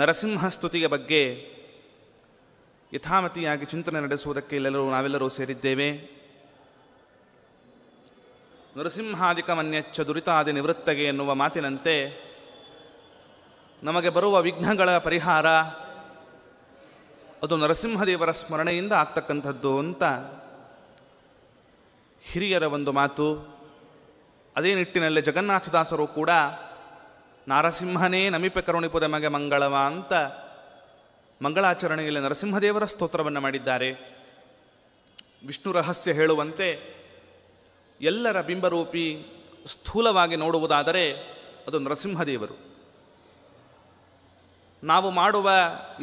ನರಸಿಂಹಸ್ತುತಿಯ ಬಗ್ಗೆ ಯಥಾಮತಿಯಾಗಿ ಚಿಂತನೆ ನಡೆಸುವುದಕ್ಕೆ ಎಲ್ಲೆಲ್ಲರೂ ನಾವೆಲ್ಲರೂ ಸೇರಿದ್ದೇವೆ ನರಸಿಂಹಾದಿಕ ದುರಿತಾದಿ ನಿವೃತ್ತಗೆ ಎನ್ನುವ ಮಾತಿನಂತೆ ನಮಗೆ ಬರುವ ವಿಘ್ನಗಳ ಪರಿಹಾರ ಅದು ನರಸಿಂಹದೇವರ ಸ್ಮರಣೆಯಿಂದ ಆಗ್ತಕ್ಕಂಥದ್ದು ಅಂತ ಹಿರಿಯರ ಒಂದು ಮಾತು ಅದೇ ನಿಟ್ಟಿನಲ್ಲಿ ಜಗನ್ನಾಥದಾಸರು ಕೂಡ ನಾರಸಿಂಹನೇ ನಮಿಪೆ ಕರುಣಿಪುದ ಮಗೆ ಮಂಗಳವ ಅಂತ ಮಂಗಳಾಚರಣೆಯಲ್ಲಿ ನರಸಿಂಹದೇವರ ಸ್ತೋತ್ರವನ್ನು ಮಾಡಿದ್ದಾರೆ ವಿಷ್ಣು ರಹಸ್ಯ ಹೇಳುವಂತೆ ಎಲ್ಲರ ಬಿಂಬರೂಪಿ ಸ್ಥೂಲವಾಗಿ ನೋಡುವುದಾದರೆ ಅದು ನರಸಿಂಹದೇವರು ನಾವು ಮಾಡುವ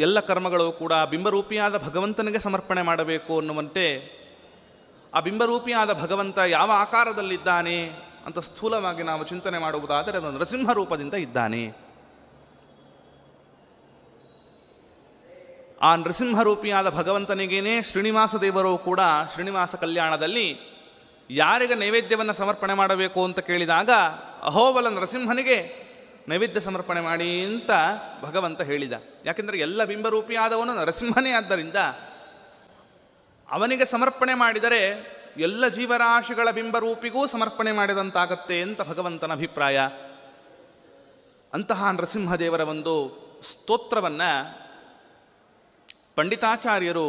ಎಲ್ಲ ಕರ್ಮಗಳು ಕೂಡ ಬಿಂಬರೂಪಿಯಾದ ಭಗವಂತನಿಗೆ ಸಮರ್ಪಣೆ ಮಾಡಬೇಕು ಅನ್ನುವಂತೆ ಆ ಬಿಂಬರೂಪಿಯಾದ ಭಗವಂತ ಯಾವ ಆಕಾರದಲ್ಲಿದ್ದಾನೆ ಅಂತ ಸ್ಥೂಲವಾಗಿ ನಾವು ಚಿಂತನೆ ಮಾಡುವುದಾದರೆ ಅದು ನರಸಿಂಹ ರೂಪದಿಂದ ಇದ್ದಾನೆ ಆ ರೂಪಿಯಾದ ಭಗವಂತನಿಗೇನೆ ಶ್ರೀನಿವಾಸ ದೇವರು ಕೂಡ ಶ್ರೀನಿವಾಸ ಕಲ್ಯಾಣದಲ್ಲಿ ಯಾರಿಗೆ ನೈವೇದ್ಯವನ್ನು ಸಮರ್ಪಣೆ ಮಾಡಬೇಕು ಅಂತ ಕೇಳಿದಾಗ ಅಹೋಬಲ ನರಸಿಂಹನಿಗೆ ನೈವೇದ್ಯ ಸಮರ್ಪಣೆ ಮಾಡಿ ಅಂತ ಭಗವಂತ ಹೇಳಿದ ಯಾಕೆಂದರೆ ಎಲ್ಲ ಬಿಂಬರೂಪಿಯಾದವನು ನರಸಿಂಹನೇ ಆದ್ದರಿಂದ ಅವನಿಗೆ ಸಮರ್ಪಣೆ ಮಾಡಿದರೆ ಎಲ್ಲ ಜೀವರಾಶಿಗಳ ಬಿಂಬರೂಪಿಗೂ ಸಮರ್ಪಣೆ ಮಾಡಿದಂತಾಗತ್ತೆ ಅಂತ ಭಗವಂತನ ಅಭಿಪ್ರಾಯ ಅಂತಹ ನರಸಿಂಹದೇವರ ಒಂದು ಸ್ತೋತ್ರವನ್ನು ಪಂಡಿತಾಚಾರ್ಯರು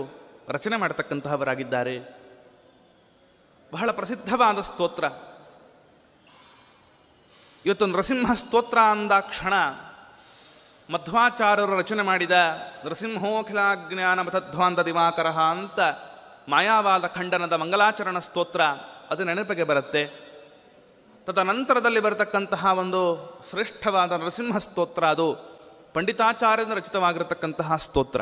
ರಚನೆ ಮಾಡತಕ್ಕಂತಹವರಾಗಿದ್ದಾರೆ ಬಹಳ ಪ್ರಸಿದ್ಧವಾದ ಸ್ತೋತ್ರ ಇವತ್ತು ನರಸಿಂಹ ಸ್ತೋತ್ರ ಅಂದ ಕ್ಷಣ ಮಧ್ವಾಚಾರ್ಯರು ರಚನೆ ಮಾಡಿದ ನರಸಿಂಹೋಖಿಲಾಜ್ಞಾನ ಮತಧ್ವಾಂತ ದಿವಾಕರ ಅಂತ ಮಾಯಾವಾದ ಖಂಡನದ ಮಂಗಲಾಚರಣ ಸ್ತೋತ್ರ ಅದು ನೆನಪಿಗೆ ಬರುತ್ತೆ ತದನಂತರದಲ್ಲಿ ಬರತಕ್ಕಂತಹ ಒಂದು ಶ್ರೇಷ್ಠವಾದ ನರಸಿಂಹ ಸ್ತೋತ್ರ ಅದು ಪಂಡಿತಾಚಾರ್ಯನ ರಚಿತವಾಗಿರತಕ್ಕಂತಹ ಸ್ತೋತ್ರ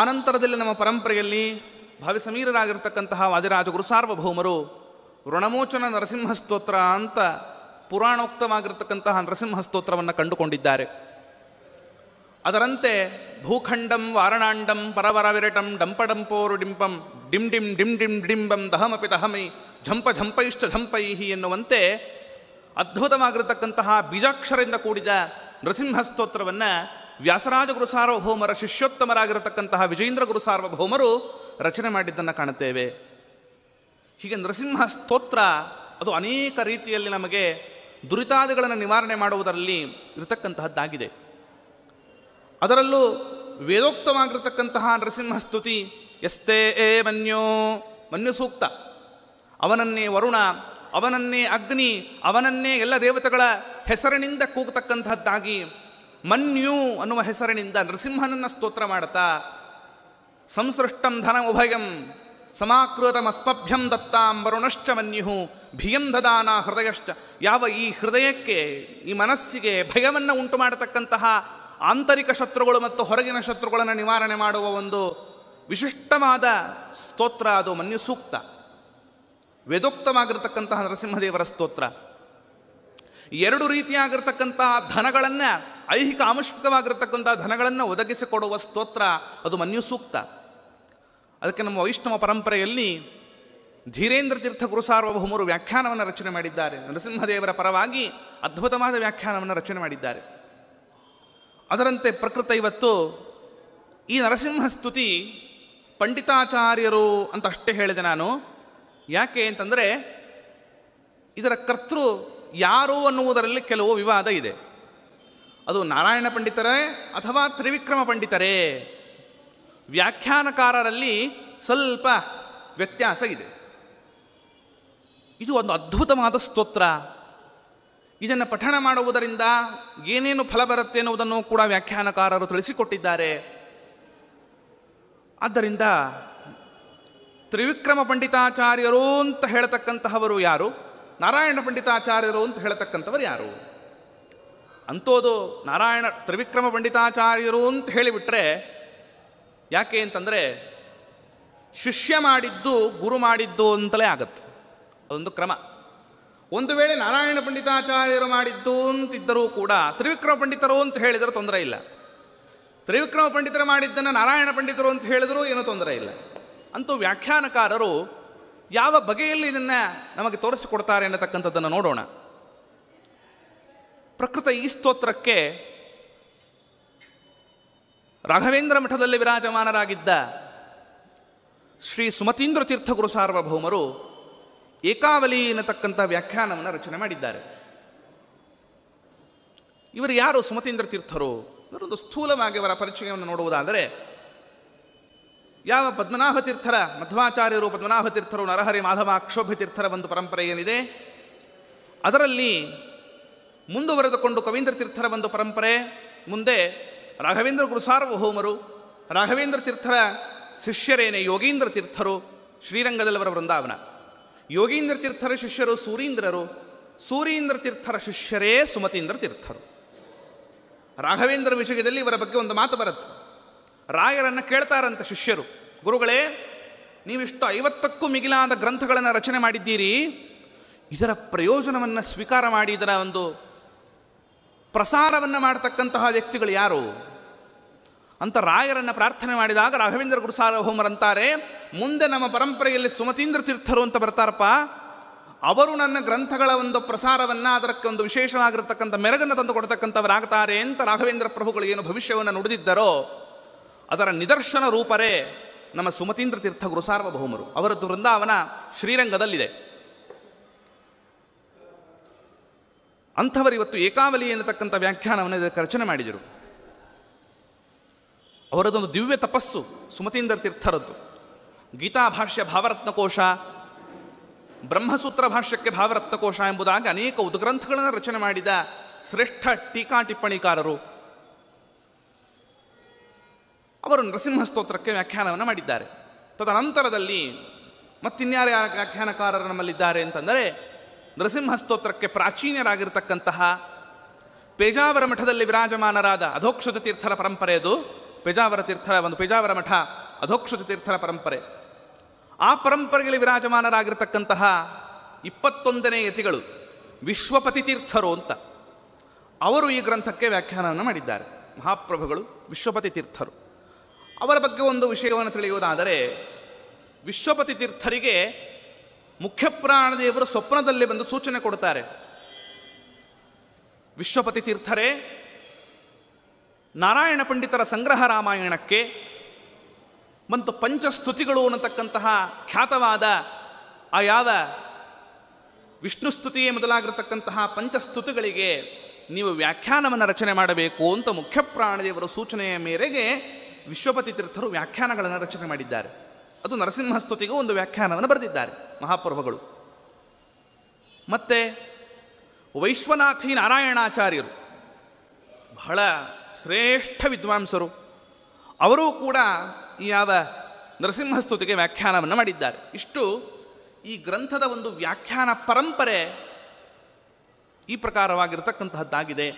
ಆನಂತರದಲ್ಲಿ ನಮ್ಮ ಪರಂಪರೆಯಲ್ಲಿ ಭಾವಿಸಮೀರರಾಗಿರ್ತಕ್ಕಂತಹ ವಾದಿರಾಜ ಸಾರ್ವಭೌಮರು ಋಣಮೋಚನ ನರಸಿಂಹ ಸ್ತೋತ್ರ ಅಂತ ಪುರಾಣೋಕ್ತವಾಗಿರ್ತಕ್ಕಂತಹ ನರಸಿಂಹ ಸ್ತೋತ್ರವನ್ನು ಕಂಡುಕೊಂಡಿದ್ದಾರೆ ಅದರಂತೆ ಭೂಖಂಡಂ ವಾರಣಾಂಡಂ ಪರವರ ವಿರಟಂ ಡಂಪಡಂಪೋರು ಡಿಂಪಂ ಡಿಂ ಡಿಂ ಡಿಂ ಡಿಂ ಡಿಂಬಂ ದಹಮಪಿ ದಹಮೈ ಝಂಪ ಝಂಪೈಷ್ಟ ಝಂಪೈಹಿ ಎನ್ನುವಂತೆ ಅದ್ಭುತವಾಗಿರತಕ್ಕಂತಹ ಬೀಜಾಕ್ಷರಿಂದ ಕೂಡಿದ ನೃಸಿಂಹಸ್ತೋತ್ರವನ್ನು ವ್ಯಾಸರಾಜ ಗುರು ಸಾರ್ವಭೌಮರ ಶಿಷ್ಯೋತ್ತಮರಾಗಿರತಕ್ಕಂತಹ ವಿಜೇಂದ್ರ ಗುರು ಸಾರ್ವಭೌಮರು ರಚನೆ ಮಾಡಿದ್ದನ್ನು ಕಾಣುತ್ತೇವೆ ಹೀಗೆ ನೃಸಿಂಹ ಸ್ತೋತ್ರ ಅದು ಅನೇಕ ರೀತಿಯಲ್ಲಿ ನಮಗೆ ದುರಿತಾದಿಗಳನ್ನು ನಿವಾರಣೆ ಮಾಡುವುದರಲ್ಲಿ ಇರತಕ್ಕಂತಹದ್ದಾಗಿದೆ ಅದರಲ್ಲೂ ವೇದೋಕ್ತವಾಗಿರತಕ್ಕಂತಹ ನರಸಿಂಹ ಸ್ತುತಿ ಎಸ್ತೇ ಏ ಮನ್ಯೋ ಸೂಕ್ತ ಅವನನ್ನೇ ವರುಣ ಅವನನ್ನೇ ಅಗ್ನಿ ಅವನನ್ನೇ ಎಲ್ಲ ದೇವತೆಗಳ ಹೆಸರಿನಿಂದ ಕೂಗತಕ್ಕಂತಹದ್ದಾಗಿ ಮನ್ಯು ಅನ್ನುವ ಹೆಸರಿನಿಂದ ನರಸಿಂಹನನ್ನು ಸ್ತೋತ್ರ ಮಾಡುತ್ತಾ ಸಂಸೃಷ್ಟಂ ಧನ ಉಭಯಂ ಸಮಾಕೃತಮಸ್ಪಭ್ಯಂ ದತ್ತಾಂ ವರುಣಶ್ಚ ಮನ್ಯುಹು ಭಿಯಂ ದದಾನ ಹೃದಯಶ್ಚ ಯಾವ ಈ ಹೃದಯಕ್ಕೆ ಈ ಮನಸ್ಸಿಗೆ ಭಯವನ್ನು ಉಂಟು ಮಾಡತಕ್ಕಂತಹ ಆಂತರಿಕ ಶತ್ರುಗಳು ಮತ್ತು ಹೊರಗಿನ ಶತ್ರುಗಳನ್ನು ನಿವಾರಣೆ ಮಾಡುವ ಒಂದು ವಿಶಿಷ್ಟವಾದ ಸ್ತೋತ್ರ ಅದು ಮನ್ಯು ಸೂಕ್ತ ವೇದೋಕ್ತವಾಗಿರ್ತಕ್ಕಂತಹ ನರಸಿಂಹದೇವರ ಸ್ತೋತ್ರ ಎರಡು ರೀತಿಯಾಗಿರ್ತಕ್ಕಂತಹ ಧನಗಳನ್ನು ಐಹಿಕ ಆಮುಷಿಕವಾಗಿರ್ತಕ್ಕಂಥ ಧನಗಳನ್ನು ಒದಗಿಸಿಕೊಡುವ ಸ್ತೋತ್ರ ಅದು ಮನ್ಯು ಸೂಕ್ತ ಅದಕ್ಕೆ ನಮ್ಮ ವೈಷ್ಣವ ಪರಂಪರೆಯಲ್ಲಿ ಧೀರೇಂದ್ರ ತೀರ್ಥ ಗುರು ಸಾರ್ವಭೌಮರು ವ್ಯಾಖ್ಯಾನವನ್ನು ರಚನೆ ಮಾಡಿದ್ದಾರೆ ನರಸಿಂಹದೇವರ ಪರವಾಗಿ ಅದ್ಭುತವಾದ ವ್ಯಾಖ್ಯಾನವನ್ನು ರಚನೆ ಮಾಡಿದ್ದಾರೆ ಅದರಂತೆ ಪ್ರಕೃತ ಇವತ್ತು ಈ ನರಸಿಂಹಸ್ತುತಿ ಪಂಡಿತಾಚಾರ್ಯರು ಅಂತ ಅಷ್ಟೇ ಹೇಳಿದೆ ನಾನು ಯಾಕೆ ಅಂತಂದರೆ ಇದರ ಕರ್ತೃ ಯಾರು ಅನ್ನುವುದರಲ್ಲಿ ಕೆಲವು ವಿವಾದ ಇದೆ ಅದು ನಾರಾಯಣ ಪಂಡಿತರೇ ಅಥವಾ ತ್ರಿವಿಕ್ರಮ ಪಂಡಿತರೇ ವ್ಯಾಖ್ಯಾನಕಾರರಲ್ಲಿ ಸ್ವಲ್ಪ ವ್ಯತ್ಯಾಸ ಇದೆ ಇದು ಒಂದು ಅದ್ಭುತವಾದ ಸ್ತೋತ್ರ ಇದನ್ನು ಪಠಣ ಮಾಡುವುದರಿಂದ ಏನೇನು ಫಲ ಬರುತ್ತೆ ಎನ್ನುವುದನ್ನು ಕೂಡ ವ್ಯಾಖ್ಯಾನಕಾರರು ತಿಳಿಸಿಕೊಟ್ಟಿದ್ದಾರೆ ಆದ್ದರಿಂದ ತ್ರಿವಿಕ್ರಮ ಪಂಡಿತಾಚಾರ್ಯರು ಅಂತ ಹೇಳತಕ್ಕಂತಹವರು ಯಾರು ನಾರಾಯಣ ಪಂಡಿತಾಚಾರ್ಯರು ಅಂತ ಹೇಳತಕ್ಕಂಥವರು ಯಾರು ಅಂತೋದು ನಾರಾಯಣ ತ್ರಿವಿಕ್ರಮ ಪಂಡಿತಾಚಾರ್ಯರು ಅಂತ ಹೇಳಿಬಿಟ್ರೆ ಯಾಕೆ ಅಂತಂದರೆ ಶಿಷ್ಯ ಮಾಡಿದ್ದು ಗುರು ಮಾಡಿದ್ದು ಅಂತಲೇ ಆಗತ್ತೆ ಅದೊಂದು ಕ್ರಮ ಒಂದು ವೇಳೆ ನಾರಾಯಣ ಪಂಡಿತಾಚಾರ್ಯರು ಮಾಡಿದ್ದು ಅಂತಿದ್ದರೂ ಕೂಡ ತ್ರಿವಿಕ್ರಮ ಪಂಡಿತರು ಅಂತ ಹೇಳಿದರೆ ತೊಂದರೆ ಇಲ್ಲ ತ್ರಿವಿಕ್ರಮ ಪಂಡಿತರು ಮಾಡಿದ್ದನ್ನು ನಾರಾಯಣ ಪಂಡಿತರು ಅಂತ ಹೇಳಿದರೂ ಏನೂ ತೊಂದರೆ ಇಲ್ಲ ಅಂತೂ ವ್ಯಾಖ್ಯಾನಕಾರರು ಯಾವ ಬಗೆಯಲ್ಲಿ ಇದನ್ನು ನಮಗೆ ತೋರಿಸಿಕೊಡ್ತಾರೆ ಅನ್ನತಕ್ಕಂಥದ್ದನ್ನು ನೋಡೋಣ ಪ್ರಕೃತ ಈ ಸ್ತೋತ್ರಕ್ಕೆ ರಾಘವೇಂದ್ರ ಮಠದಲ್ಲಿ ವಿರಾಜಮಾನರಾಗಿದ್ದ ಶ್ರೀ ಸುಮತೀಂದ್ರ ತೀರ್ಥಗುರು ಸಾರ್ವಭೌಮರು ಏಕಾವಲಿ ಎನ್ನತಕ್ಕಂಥ ವ್ಯಾಖ್ಯಾನವನ್ನು ರಚನೆ ಮಾಡಿದ್ದಾರೆ ಇವರು ಯಾರು ಸುಮತೀಂದ್ರ ತೀರ್ಥರು ಇವರೊಂದು ಸ್ಥೂಲವಾಗಿ ಅವರ ಪರಿಚಯವನ್ನು ನೋಡುವುದಾದರೆ ಯಾವ ಪದ್ಮನಾಭ ತೀರ್ಥರ ಮಧ್ವಾಚಾರ್ಯರು ಪದ್ಮನಾಭ ತೀರ್ಥರು ನರಹರಿ ಮಾಧವ ಅಕ್ಷೋಭ ತೀರ್ಥರ ಒಂದು ಪರಂಪರೆ ಏನಿದೆ ಅದರಲ್ಲಿ ಮುಂದುವರೆದುಕೊಂಡು ಕವೀಂದ್ರ ತೀರ್ಥರ ಒಂದು ಪರಂಪರೆ ಮುಂದೆ ರಾಘವೇಂದ್ರ ಗುರುಸಾರ್ವಭೌಮರು ರಾಘವೇಂದ್ರ ತೀರ್ಥರ ಶಿಷ್ಯರೇನೆ ಯೋಗೀಂದ್ರ ತೀರ್ಥರು ಶ್ರೀರಂಗದಲ್ಲವರ ವೃಂದಾವನ ಯೋಗೀಂದ್ರ ತೀರ್ಥರ ಶಿಷ್ಯರು ಸೂರೀಂದ್ರರು ಸೂರೀಂದ್ರ ತೀರ್ಥರ ಶಿಷ್ಯರೇ ಸುಮತೀಂದ್ರ ತೀರ್ಥರು ರಾಘವೇಂದ್ರ ವಿಷಯದಲ್ಲಿ ಇವರ ಬಗ್ಗೆ ಒಂದು ಮಾತು ಬರುತ್ತೆ ರಾಯರನ್ನು ಕೇಳ್ತಾರಂತ ಶಿಷ್ಯರು ಗುರುಗಳೇ ನೀವಿಷ್ಟು ಐವತ್ತಕ್ಕೂ ಮಿಗಿಲಾದ ಗ್ರಂಥಗಳನ್ನು ರಚನೆ ಮಾಡಿದ್ದೀರಿ ಇದರ ಪ್ರಯೋಜನವನ್ನು ಸ್ವೀಕಾರ ಮಾಡಿ ಇದರ ಒಂದು ಪ್ರಸಾರವನ್ನು ಮಾಡತಕ್ಕಂತಹ ವ್ಯಕ್ತಿಗಳು ಯಾರು ಅಂತ ರಾಯರನ್ನು ಪ್ರಾರ್ಥನೆ ಮಾಡಿದಾಗ ರಾಘವೇಂದ್ರ ಗುರುಸಾರ್ವಭೌಮರಂತಾರೆ ಮುಂದೆ ನಮ್ಮ ಪರಂಪರೆಯಲ್ಲಿ ಸುಮತೀಂದ್ರ ತೀರ್ಥರು ಅಂತ ಬರ್ತಾರಪ್ಪ ಅವರು ನನ್ನ ಗ್ರಂಥಗಳ ಒಂದು ಪ್ರಸಾರವನ್ನು ಅದಕ್ಕೆ ಒಂದು ವಿಶೇಷವಾಗಿರತಕ್ಕಂಥ ಮೆರಗನ್ನು ತಂದು ಕೊಡ್ತಕ್ಕಂಥವರಾಗ್ತಾರೆ ಅಂತ ರಾಘವೇಂದ್ರ ಪ್ರಭುಗಳು ಏನು ಭವಿಷ್ಯವನ್ನು ನುಡಿದಿದ್ದರೋ ಅದರ ನಿದರ್ಶನ ರೂಪರೇ ನಮ್ಮ ಸುಮತೀಂದ್ರ ತೀರ್ಥ ಗುರುಸಾರ್ವಭೌಮರು ಅವರ ವೃಂದಾವನ ಶ್ರೀರಂಗದಲ್ಲಿದೆ ಅಂಥವರು ಇವತ್ತು ಏಕಾವಲಿ ಎನ್ನತಕ್ಕಂಥ ವ್ಯಾಖ್ಯಾನವನ್ನು ಇದಕ್ಕೆ ರಚನೆ ಮಾಡಿದರು ಅವರದೊಂದು ದಿವ್ಯ ತಪಸ್ಸು ಸುಮತೀಂದ್ರ ತೀರ್ಥರದ್ದು ಗೀತಾ ಭಾಷ್ಯ ಭಾವರತ್ನಕೋಶ ಬ್ರಹ್ಮಸೂತ್ರ ಭಾಷ್ಯಕ್ಕೆ ಭಾವರತ್ನಕೋಶ ಎಂಬುದಾಗಿ ಅನೇಕ ಉದ್ಗ್ರಂಥಗಳನ್ನು ರಚನೆ ಮಾಡಿದ ಶ್ರೇಷ್ಠ ಟೀಕಾ ಟಿಪ್ಪಣಿಕಾರರು ಅವರು ನರಸಿಂಹ ಸ್ತೋತ್ರಕ್ಕೆ ವ್ಯಾಖ್ಯಾನವನ್ನು ಮಾಡಿದ್ದಾರೆ ತದನಂತರದಲ್ಲಿ ಮತ್ತಿನ್ಯಾರ ವ್ಯಾಖ್ಯಾನಕಾರರು ನಮ್ಮಲ್ಲಿದ್ದಾರೆ ಅಂತಂದರೆ ನರಸಿಂಹ ಸ್ತೋತ್ರಕ್ಕೆ ಪ್ರಾಚೀನರಾಗಿರ್ತಕ್ಕಂತಹ ಪೇಜಾವರ ಮಠದಲ್ಲಿ ವಿರಾಜಮಾನರಾದ ಅಧೋಕ್ಷತ ತೀರ್ಥರ ಪರಂಪರೆಯದು ಪೇಜಾವರ ತೀರ್ಥರ ಒಂದು ಪೇಜಾವರ ಮಠ ಅಧೋಕ್ಷತ ತೀರ್ಥರ ಪರಂಪರೆ ಆ ಪರಂಪರೆಯಲ್ಲಿ ವಿರಾಜಮಾನರಾಗಿರ್ತಕ್ಕಂತಹ ಇಪ್ಪತ್ತೊಂದನೇ ಯತಿಗಳು ವಿಶ್ವಪತಿ ತೀರ್ಥರು ಅಂತ ಅವರು ಈ ಗ್ರಂಥಕ್ಕೆ ವ್ಯಾಖ್ಯಾನವನ್ನು ಮಾಡಿದ್ದಾರೆ ಮಹಾಪ್ರಭುಗಳು ವಿಶ್ವಪತಿ ತೀರ್ಥರು ಅವರ ಬಗ್ಗೆ ಒಂದು ವಿಷಯವನ್ನು ತಿಳಿಯುವುದಾದರೆ ವಿಶ್ವಪತಿ ತೀರ್ಥರಿಗೆ ಮುಖ್ಯಪ್ರಾಣದೇವರು ಸ್ವಪ್ನದಲ್ಲಿ ಬಂದು ಸೂಚನೆ ಕೊಡುತ್ತಾರೆ ವಿಶ್ವಪತಿ ತೀರ್ಥರೇ ನಾರಾಯಣ ಪಂಡಿತರ ಸಂಗ್ರಹ ರಾಮಾಯಣಕ್ಕೆ ಮತ್ತು ಪಂಚಸ್ತುತಿಗಳು ಅನ್ನತಕ್ಕಂತಹ ಖ್ಯಾತವಾದ ಆ ಯಾವ ವಿಷ್ಣು ಸ್ತುತಿಯೇ ಮೊದಲಾಗಿರತಕ್ಕಂತಹ ಪಂಚಸ್ತುತಿಗಳಿಗೆ ನೀವು ವ್ಯಾಖ್ಯಾನವನ್ನು ರಚನೆ ಮಾಡಬೇಕು ಅಂತ ಮುಖ್ಯ ಸೂಚನೆಯ ಮೇರೆಗೆ ವಿಶ್ವಪತಿ ತೀರ್ಥರು ವ್ಯಾಖ್ಯಾನಗಳನ್ನು ರಚನೆ ಮಾಡಿದ್ದಾರೆ ಅದು ನರಸಿಂಹಸ್ತುತಿಗೂ ಒಂದು ವ್ಯಾಖ್ಯಾನವನ್ನು ಬರೆದಿದ್ದಾರೆ ಮಹಾಪ್ರಭುಗಳು ಮತ್ತು ವೈಶ್ವನಾಥಿ ನಾರಾಯಣಾಚಾರ್ಯರು ಬಹಳ ಶ್ರೇಷ್ಠ ವಿದ್ವಾಂಸರು ಅವರೂ ಕೂಡ ಈ ಯಾವ ನರಸಿಂಹಸ್ತುತಿಗೆ ವ್ಯಾಖ್ಯಾನವನ್ನು ಮಾಡಿದ್ದಾರೆ ಇಷ್ಟು ಈ ಗ್ರಂಥದ ಒಂದು ವ್ಯಾಖ್ಯಾನ ಪರಂಪರೆ ಈ ಪ್ರಕಾರವಾಗಿರತಕ್ಕಂತಹದ್ದಾಗಿದೆ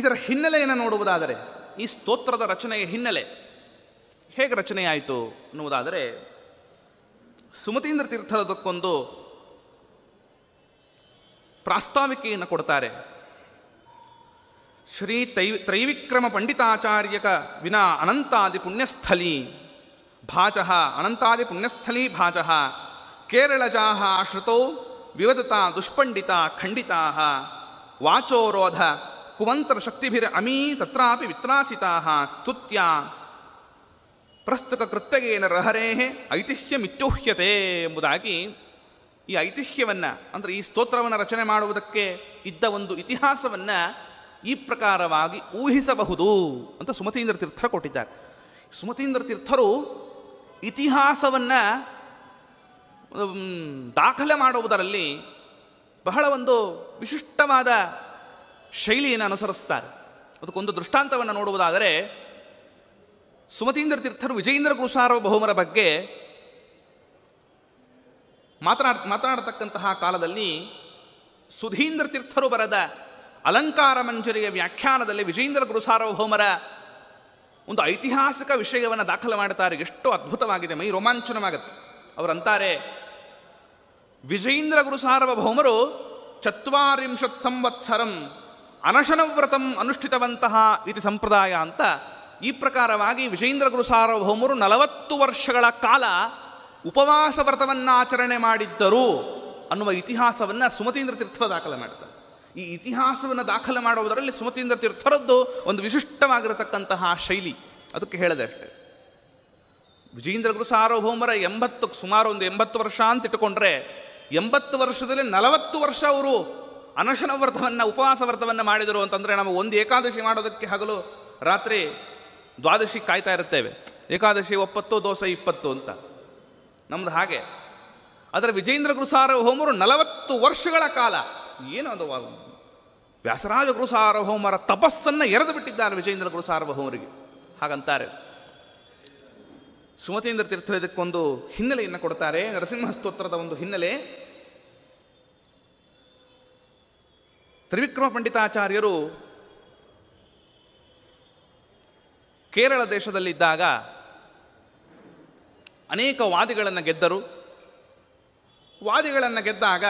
ಇದರ ಹಿನ್ನೆಲೆಯನ್ನು ನೋಡುವುದಾದರೆ ಈ ಸ್ತೋತ್ರದ ರಚನೆಯ ಹಿನ್ನೆಲೆ ಹೇಗೆ ರಚನೆಯಾಯಿತು ಅನ್ನುವುದಾದರೆ ಸುಮತೀಂದ್ರ ತೀರ್ಥದಕ್ಕೊಂದು ಪ್ರಾಸ್ತಾವಿಕೆಯನ್ನು ಕೊಡ್ತಾರೆ ಶ್ರೀ ತೈ ತ್ರೈವಿಕ್ರಮ ಪಂಡಿತಾಚಾರ್ಯಕ ವಿನಾ ಅನಂತಾದಿ ಪುಣ್ಯಸ್ಥಲಿ ಭಾಚ ಅನಂತಾದಿ ಪುಣ್ಯಸ್ಥಲಿ ಭಾಜಃ ಕೇರಳಜಾಹ ಶ್ರುತೌ ವಿವದತ ದುಷ್ಪಂಡಿತ ಖಂಡಿತಾ ವಾಚೋರೋಧ ಶಕ್ತಿಭಿರ ಅಮೀ ತತ್ರಾಪಿ ವಿತ್ರಾಸಿತಾ ಸ್ತುತ್ಯ ಪ್ರಸ್ತುತ ಕೃತ್ಯಗೇನ ರಹರೇ ಮಿತ್ಯುಹ್ಯತೆ ಎಂಬುದಾಗಿ ಈ ಐತಿಹ್ಯವನ್ನು ಅಂದರೆ ಈ ಸ್ತೋತ್ರವನ್ನು ರಚನೆ ಮಾಡುವುದಕ್ಕೆ ಇದ್ದ ಒಂದು ಇತಿಹಾಸವನ್ನು ಈ ಪ್ರಕಾರವಾಗಿ ಊಹಿಸಬಹುದು ಅಂತ ಸುಮತೀಂದ್ರ ತೀರ್ಥರು ಕೊಟ್ಟಿದ್ದಾರೆ ಸುಮತೀಂದ್ರ ತೀರ್ಥರು ಇತಿಹಾಸವನ್ನು ದಾಖಲೆ ಮಾಡುವುದರಲ್ಲಿ ಬಹಳ ಒಂದು ವಿಶಿಷ್ಟವಾದ ಶೈಲಿಯನ್ನು ಅನುಸರಿಸ್ತಾರೆ ಅದಕ್ಕೊಂದು ದೃಷ್ಟಾಂತವನ್ನು ನೋಡುವುದಾದರೆ ಸುಮತೀಂದ್ರ ತೀರ್ಥರು ವಿಜಯೇಂದ್ರ ಬಹುಮರ ಬಗ್ಗೆ ಮಾತನಾಡ್ ಮಾತನಾಡತಕ್ಕಂತಹ ಕಾಲದಲ್ಲಿ ಸುಧೀಂದ್ರ ತೀರ್ಥರು ಬರೆದ ಅಲಂಕಾರ ಮಂಜರಿಯ ವ್ಯಾಖ್ಯಾನದಲ್ಲಿ ವಿಜೇಂದ್ರ ಗುರುಸಾರ್ವಭೌಮರ ಒಂದು ಐತಿಹಾಸಿಕ ವಿಷಯವನ್ನು ದಾಖಲೆ ಮಾಡುತ್ತಾರೆ ಎಷ್ಟು ಅದ್ಭುತವಾಗಿದೆ ಮೈ ರೋಮಾಂಚನವಾಗತ್ತೆ ಅವರಂತಾರೆ ವಿಜೇಂದ್ರ ಗುರು ಸಾರ್ವಭೌಮರು ಚತ್ವಾರಿಂಶತ್ ಸಂವತ್ಸರಂ ಅನಶನವ್ರತಂ ಅನುಷ್ಠಿತವಂತಹ ಇತಿ ಸಂಪ್ರದಾಯ ಅಂತ ಈ ಪ್ರಕಾರವಾಗಿ ವಿಜೇಂದ್ರ ಗುರುಸಾರ್ವಭೌಮರು ನಲವತ್ತು ವರ್ಷಗಳ ಕಾಲ ಉಪವಾಸ ವ್ರತವನ್ನು ಆಚರಣೆ ಮಾಡಿದ್ದರು ಅನ್ನುವ ಇತಿಹಾಸವನ್ನು ಸುಮತೀಂದ್ರ ತೀರ್ಥ ದಾಖಲೆ ಮಾಡ್ತಾರೆ ಈ ಇತಿಹಾಸವನ್ನು ದಾಖಲೆ ಮಾಡುವುದರಲ್ಲಿ ಸುಮತೀಂದ್ರ ತೀರ್ಥರದ್ದು ಒಂದು ವಿಶಿಷ್ಟವಾಗಿರತಕ್ಕಂತಹ ಶೈಲಿ ಅದಕ್ಕೆ ಹೇಳಿದೆ ಅಷ್ಟೆ ವಿಜೇಂದ್ರ ಗುರು ಸಾರ್ವಭೌಮರ ಎಂಬತ್ತು ಸುಮಾರು ಒಂದು ಎಂಬತ್ತು ವರ್ಷ ಅಂತ ಇಟ್ಟುಕೊಂಡ್ರೆ ಎಂಬತ್ತು ವರ್ಷದಲ್ಲಿ ನಲವತ್ತು ವರ್ಷ ಅವರು ಅನಶನ ವ್ರತವನ್ನು ಉಪವಾಸ ವ್ರತವನ್ನು ಮಾಡಿದರು ಅಂತಂದರೆ ನಾವು ಒಂದು ಏಕಾದಶಿ ಮಾಡೋದಕ್ಕೆ ಹಗಲು ರಾತ್ರಿ ದ್ವಾದಶಿ ಕಾಯ್ತಾ ಇರುತ್ತೇವೆ ಏಕಾದಶಿ ಒಪ್ಪತ್ತು ದೋಸೆ ಇಪ್ಪತ್ತು ಅಂತ ನಮ್ದು ಹಾಗೆ ಆದರೆ ವಿಜೇಂದ್ರ ಗುರು ಸಾರ್ವಭೌಮರು ನಲವತ್ತು ವರ್ಷಗಳ ಕಾಲ ಏನದು ವ್ಯಾಸರಾಜ ಗುರುಸಾರ್ವಭೌಮರ ತಪಸ್ಸನ್ನು ಎರೆದು ಬಿಟ್ಟಿದ್ದಾರೆ ವಿಜಯೇಂದ್ರ ಗುರುಸಾರ್ವಭೌಮರಿಗೆ ಹಾಗಂತಾರೆ ಸುಮತೇಂದ್ರ ತೀರ್ಥ ಇದಕ್ಕೊಂದು ಹಿನ್ನೆಲೆಯನ್ನು ಕೊಡ್ತಾರೆ ನರಸಿಂಹ ಸ್ತೋತ್ರದ ಒಂದು ಹಿನ್ನೆಲೆ ತ್ರಿವಿಕ್ರಮ ಪಂಡಿತಾಚಾರ್ಯರು ಕೇರಳ ದೇಶದಲ್ಲಿದ್ದಾಗ ಅನೇಕ ವಾದಿಗಳನ್ನು ಗೆದ್ದರು ವಾದಿಗಳನ್ನು ಗೆದ್ದಾಗ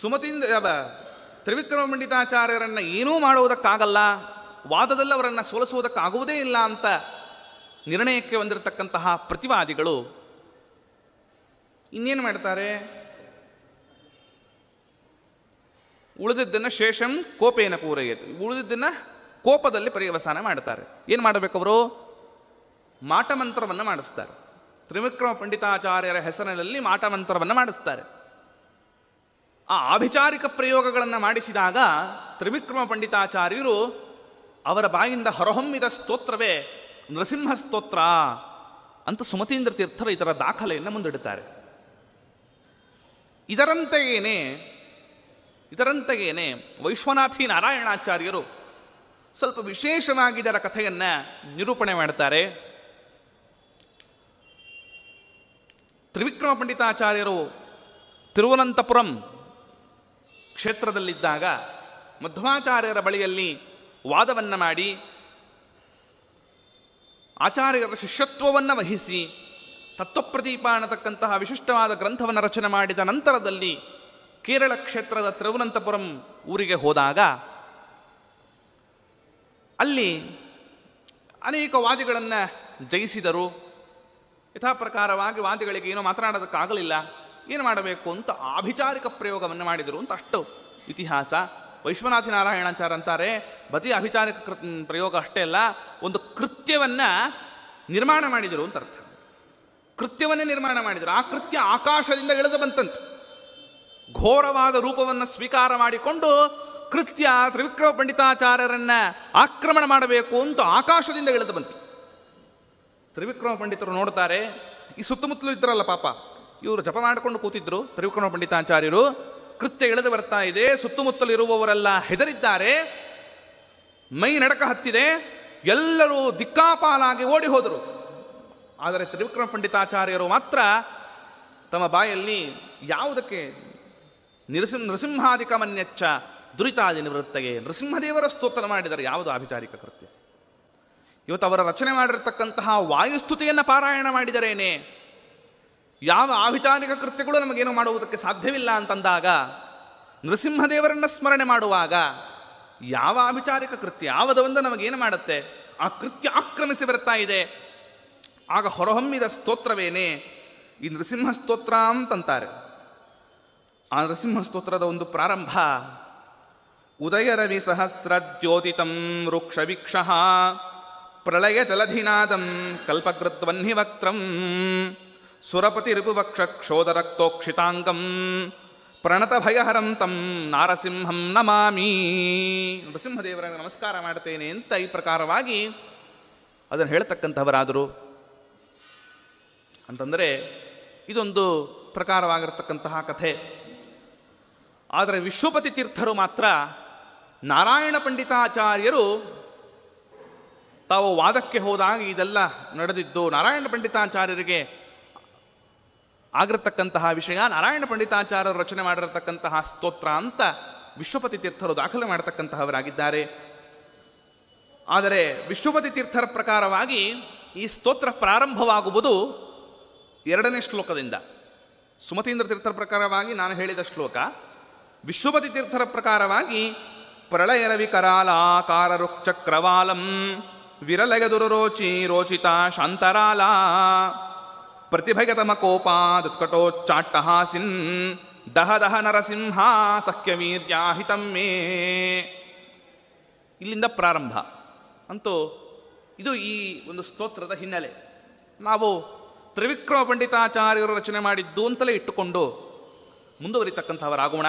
ಸುಮತಿಯಿಂದ ತ್ರಿವಿಕ್ರಮ ಪಂಡಿತಾಚಾರ್ಯರನ್ನು ಏನೂ ಮಾಡುವುದಕ್ಕಾಗಲ್ಲ ವಾದದಲ್ಲಿ ಅವರನ್ನು ಸೋಲಿಸುವುದಕ್ಕಾಗುವುದೇ ಇಲ್ಲ ಅಂತ ನಿರ್ಣಯಕ್ಕೆ ಬಂದಿರತಕ್ಕಂತಹ ಪ್ರತಿವಾದಿಗಳು ಇನ್ನೇನು ಮಾಡ್ತಾರೆ ಉಳಿದಿದ್ದನ್ನು ಶೇಷಂ ಕೋಪೇನ ಪೂರೈಯಿತು ಉಳಿದಿದ್ದನ್ನು ಕೋಪದಲ್ಲಿ ಪರ್ಯವಸಾನ ಮಾಡ್ತಾರೆ ಏನು ಮಾಡಬೇಕು ಅವರು ಮಾಟಮಂತ್ರವನ್ನು ಮಾಡಿಸ್ತಾರೆ ತ್ರಿವಿಕ್ರಮ ಪಂಡಿತಾಚಾರ್ಯರ ಹೆಸರಿನಲ್ಲಿ ಮಾಟಮಂತ್ರವನ್ನು ಮಾಡಿಸ್ತಾರೆ ಆ ಆಭಿಚಾರಿಕ ಪ್ರಯೋಗಗಳನ್ನು ಮಾಡಿಸಿದಾಗ ತ್ರಿವಿಕ್ರಮ ಪಂಡಿತಾಚಾರ್ಯರು ಅವರ ಬಾಯಿಂದ ಹೊರಹೊಮ್ಮಿದ ಸ್ತೋತ್ರವೇ ನೃಸಿಂಹ ಸ್ತೋತ್ರ ಅಂತ ಸುಮತೀಂದ್ರ ತೀರ್ಥರು ಇದರ ದಾಖಲೆಯನ್ನು ಮುಂದಿಡುತ್ತಾರೆ ಇದರಂತೆಯೇನೆ ಇದರಂತೆಯೇನೆ ವೈಶ್ವನಾಥಿ ನಾರಾಯಣಾಚಾರ್ಯರು ಸ್ವಲ್ಪ ವಿಶೇಷವಾಗಿ ಇದರ ಕಥೆಯನ್ನು ನಿರೂಪಣೆ ಮಾಡುತ್ತಾರೆ ತ್ರಿವಿಕ್ರಮ ಪಂಡಿತಾಚಾರ್ಯರು ತಿರುವನಂತಪುರಂ ಕ್ಷೇತ್ರದಲ್ಲಿದ್ದಾಗ ಮಧ್ವಾಚಾರ್ಯರ ಬಳಿಯಲ್ಲಿ ವಾದವನ್ನು ಮಾಡಿ ಆಚಾರ್ಯರ ಶಿಷ್ಯತ್ವವನ್ನು ವಹಿಸಿ ತತ್ವಪ್ರದೀಪ ಅನ್ನತಕ್ಕಂತಹ ವಿಶಿಷ್ಟವಾದ ಗ್ರಂಥವನ್ನು ರಚನೆ ಮಾಡಿದ ನಂತರದಲ್ಲಿ ಕೇರಳ ಕ್ಷೇತ್ರದ ತಿರುವನಂತಪುರಂ ಊರಿಗೆ ಹೋದಾಗ ಅಲ್ಲಿ ಅನೇಕ ವಾದಿಗಳನ್ನು ಜಯಿಸಿದರು ಯಥಾಪ್ರಕಾರವಾಗಿ ವಾದಿಗಳಿಗೆ ಏನೋ ಮಾತನಾಡೋದಕ್ಕಾಗಲಿಲ್ಲ ಏನು ಮಾಡಬೇಕು ಅಂತ ಆಭಿಚಾರಿಕ ಪ್ರಯೋಗವನ್ನು ಮಾಡಿದರು ಅಂತ ಅಷ್ಟು ಇತಿಹಾಸ ವೈಶ್ವನಾಥಿ ನಾರಾಯಣಾಚಾರ ಅಂತಾರೆ ಬತಿ ಅಭಿಚಾರಿಕ ಪ್ರಯೋಗ ಅಷ್ಟೇ ಅಲ್ಲ ಒಂದು ಕೃತ್ಯವನ್ನು ನಿರ್ಮಾಣ ಮಾಡಿದರು ಅಂತ ಅರ್ಥ ಕೃತ್ಯವನ್ನೇ ನಿರ್ಮಾಣ ಮಾಡಿದರು ಆ ಕೃತ್ಯ ಆಕಾಶದಿಂದ ಇಳಿದು ಬಂತಂತೆ ಘೋರವಾದ ರೂಪವನ್ನು ಸ್ವೀಕಾರ ಮಾಡಿಕೊಂಡು ಕೃತ್ಯ ತ್ರಿವಿಕ್ರಮ ಪಂಡಿತಾಚಾರ್ಯರನ್ನ ಆಕ್ರಮಣ ಮಾಡಬೇಕು ಅಂತ ಆಕಾಶದಿಂದ ಇಳಿದು ಬಂತು ತ್ರಿವಿಕ್ರಮ ಪಂಡಿತರು ನೋಡ್ತಾರೆ ಈ ಸುತ್ತಮುತ್ತಲೂ ಇದ್ರಲ್ಲ ಪಾಪ ಇವರು ಜಪ ಮಾಡಿಕೊಂಡು ಕೂತಿದ್ರು ತ್ರಿವಿಕ್ರಮ ಪಂಡಿತಾಚಾರ್ಯರು ಕೃತ್ಯ ಇಳಿದು ಬರ್ತಾ ಇದೆ ಸುತ್ತಮುತ್ತಲಿರುವವರೆಲ್ಲ ಹೆದರಿದ್ದಾರೆ ಮೈ ನಡಕ ಹತ್ತಿದೆ ಎಲ್ಲರೂ ದಿಕ್ಕಾಪಾಲಾಗಿ ಓಡಿ ಹೋದರು ಆದರೆ ತ್ರಿವಿಕ್ರಮ ಪಂಡಿತಾಚಾರ್ಯರು ಮಾತ್ರ ತಮ್ಮ ಬಾಯಲ್ಲಿ ಯಾವುದಕ್ಕೆ ನಿರಸಿಂ ನೃಸಿಂಹಾಧಿಕ ಮನ್ಯಚ್ಚ ದುರಿತಾದಿ ನಿವೃತ್ತಗೆ ನೃಸಿಂಹದೇವರ ಸ್ತೋತ್ರ ಮಾಡಿದರೆ ಯಾವುದು ಆಭಿಚಾರಿಕ ಕೃತ್ಯ ಇವತ್ತು ಅವರ ರಚನೆ ಮಾಡಿರತಕ್ಕಂತಹ ವಾಯುಸ್ತುತಿಯನ್ನು ಪಾರಾಯಣ ಮಾಡಿದರೇನೆ ಯಾವ ಆಭಿಚಾರಿಕ ಕೃತ್ಯಗಳು ನಮಗೇನು ಮಾಡುವುದಕ್ಕೆ ಸಾಧ್ಯವಿಲ್ಲ ಅಂತಂದಾಗ ನೃಸಿಂಹದೇವರನ್ನ ಸ್ಮರಣೆ ಮಾಡುವಾಗ ಯಾವ ಆವಿಚಾರಿಕ ಕೃತ್ಯ ಒಂದು ನಮಗೇನು ಮಾಡುತ್ತೆ ಆ ಕೃತ್ಯ ಆಕ್ರಮಿಸಿ ಬರ್ತಾ ಇದೆ ಆಗ ಹೊರಹೊಮ್ಮಿದ ಸ್ತೋತ್ರವೇನೇ ಈ ನೃಸಿಂಹ ಸ್ತೋತ್ರ ಅಂತಂತಾರೆ ಆ ನೃಸಿಂಹ ಸ್ತೋತ್ರದ ಒಂದು ಪ್ರಾರಂಭ ಉದಯರವಿ ಸಹಸ್ರ ವೃಕ್ಷ ವೀಕ್ಷ ಪ್ರಳಯ ಜಲಧಿನಾದಂ ಕಲ್ಪಕೃತ್ವನ್ನಿವಕ್ತ್ರಂ ಸುರಪತಿರಿಪುವಕ್ಷ ಪ್ರಣತ ಭಯಹರಂ ತಂ ನಾರಸಿಂಹಂ ನಮಾಮಿ ನೃಸಿಂಹದೇವರ ನಮಸ್ಕಾರ ಮಾಡ್ತೇನೆ ಅಂತ ಈ ಪ್ರಕಾರವಾಗಿ ಅದನ್ನು ಹೇಳ್ತಕ್ಕಂಥವರಾದರು ಅಂತಂದರೆ ಇದೊಂದು ಪ್ರಕಾರವಾಗಿರತಕ್ಕಂತಹ ಕಥೆ ಆದರೆ ವಿಶ್ವಪತಿ ತೀರ್ಥರು ಮಾತ್ರ ನಾರಾಯಣ ಪಂಡಿತಾಚಾರ್ಯರು ತಾವು ವಾದಕ್ಕೆ ಹೋದಾಗ ಇದೆಲ್ಲ ನಡೆದಿದ್ದು ನಾರಾಯಣ ಪಂಡಿತಾಚಾರ್ಯರಿಗೆ ಆಗಿರತಕ್ಕಂತಹ ವಿಷಯ ನಾರಾಯಣ ಪಂಡಿತಾಚಾರ್ಯರು ರಚನೆ ಮಾಡಿರತಕ್ಕಂತಹ ಸ್ತೋತ್ರ ಅಂತ ವಿಶ್ವಪತಿ ತೀರ್ಥರು ದಾಖಲೆ ಮಾಡತಕ್ಕಂತಹವರಾಗಿದ್ದಾರೆ ಆದರೆ ವಿಶ್ವಪತಿ ತೀರ್ಥರ ಪ್ರಕಾರವಾಗಿ ಈ ಸ್ತೋತ್ರ ಪ್ರಾರಂಭವಾಗುವುದು ಎರಡನೇ ಶ್ಲೋಕದಿಂದ ಸುಮತೀಂದ್ರ ತೀರ್ಥರ ಪ್ರಕಾರವಾಗಿ ನಾನು ಹೇಳಿದ ಶ್ಲೋಕ ವಿಶ್ವಪತಿ ತೀರ್ಥರ ಪ್ರಕಾರವಾಗಿ ಪ್ರಳಯರವಿ ಕರಾಲಾಕಾರ ರುಕ್ಚಕ್ರವಾಲಂ ವಿರಲಯ ದುರುರೋಚಿ ರೋಚಿತ ಶಾಂತರಾಲ ಪ್ರತಿಭಗತಮ ಕೋಪಾದುತ್ಕಟೋಚ್ಚಾಟ್ಟಹಾಸಿನ್ ದಹ ದಹ ನರಸಿಂಹ ಸಖ್ಯವೀರ್ಯಾಹಿತಮ್ಮೇ ಇಲ್ಲಿಂದ ಪ್ರಾರಂಭ ಅಂತೂ ಇದು ಈ ಒಂದು ಸ್ತೋತ್ರದ ಹಿನ್ನೆಲೆ ನಾವು ತ್ರಿವಿಕ್ರಮ ಪಂಡಿತಾಚಾರ್ಯರು ರಚನೆ ಮಾಡಿದ್ದು ಅಂತಲೇ ಇಟ್ಟುಕೊಂಡು ಮುಂದುವರಿತಕ್ಕಂಥವರಾಗೋಣ